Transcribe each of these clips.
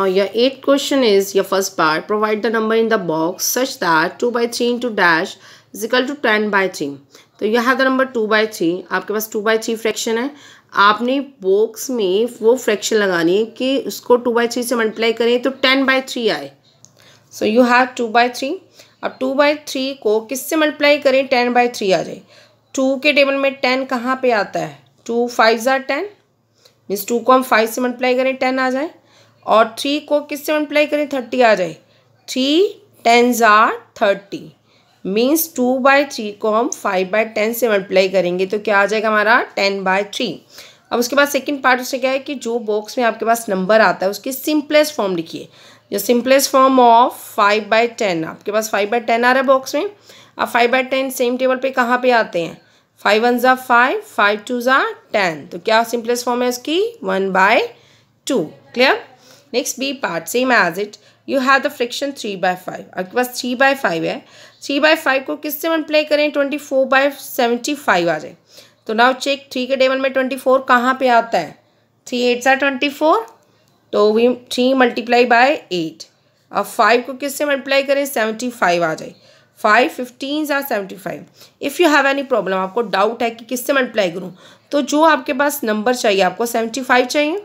Now your 8th question is your first part. Provide the number in the box such that 2 by 3 into dash is equal to 10 by 3. तो यह है the number two by three आपके पास two by three fraction है आपने box में वो fraction लगानी है कि उसको टू बाई थ्री से मल्टीप्लाई करें तो टेन बाय थ्री आए so you have two by three अब टू बाय थ्री को किससे मल्टीप्लाई करें टेन बाई थ्री आ जाए टू के टेबल में टेन कहाँ पे आता है टू फाइव ज़ार टेन मीन्स टू को हम फाइव से मल्टीप्लाई करें टेन आ जाए और थ्री को किससे मल्टीप्लाई करें थर्टी आ जाए three tens are thirty means two by three को हम फाइव बाई टेन से मल्टीप्लाई करेंगे तो क्या आ जाएगा हमारा टेन बाय थ्री अब उसके बाद सेकंड पार्ट उससे क्या है कि जो बॉक्स में आपके पास नंबर आता है उसकी सिंपलेस्ट फॉर्म लिखिए जो simplest form of five by ten आपके पास फाइव बाई टेन आ रहा है बॉक्स में अब five by ten same table पे कहाँ पे आते हैं फाइव वन ज़ा फाइव फाइव टू ज़ा टेन तो क्या सिंपलेस्ट फॉर्म है उसकी one by two clear next B part same as it you have the fraction three by five आपके पास थ्री बाय फाइव है थ्री बाय फाइव को किससे मल्टीप्लाई करें twenty four by seventy five आ जाए तो नाउ चेक थ्री के टेबल में ट्वेंटी फोर कहाँ पर आता है थ्री एट सा ट्वेंटी फोर तो we three multiply by eight अब फाइव को किससे मल्टीप्लाई करें सेवेंटी फाइव आ जाए फाइव फिफ्टीन या seventy five if you have any problem आपको डाउट है कि किससे मल्टीप्लाई करूँ तो जो आपके पास नंबर चाहिए आपको सेवेंटी फाइव चाहिए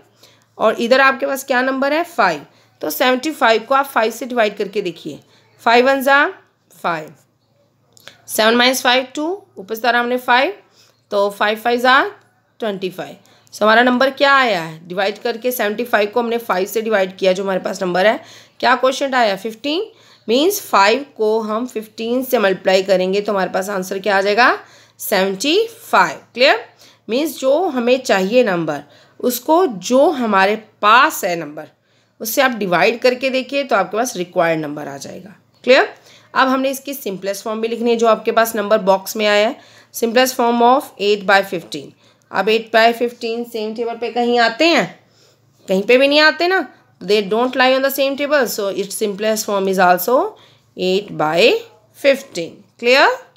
और इधर आपके पास क्या नंबर है फाइव तो सेवेंटी फाइव को आप फाइव से डिवाइड करके देखिए फाइव वन ज़ा five seven minus five two ऊपर से हमने फाइव तो फाइव फाइव ज़ा ट्वेंटी फाइव सो हमारा नंबर क्या आया है डिवाइड करके सेवेंटी फाइव को हमने फाइव से डिवाइड किया जो हमारे पास नंबर है क्या क्वेश्चन आया फिफ्टीन मीन्स फाइव को हम फिफ्टीन से मल्टीप्लाई करेंगे तो हमारे पास आंसर क्या आ जाएगा सेवेंटी फाइव क्लियर मीन्स जो हमें चाहिए नंबर उसको जो हमारे पास है नंबर उससे आप डिवाइड करके देखिए तो आपके पास रिक्वायर्ड नंबर आ जाएगा क्लियर अब हमने इसकी सिंपलेस्ट फॉर्म भी लिखनी है जो आपके पास नंबर बॉक्स में आया है simplest form of eight by fifteen अब eight by fifteen same table पे कहीं आते हैं कहीं पे भी नहीं आते ना they don't lie on the same table so it's simplest form is also eight by fifteen clear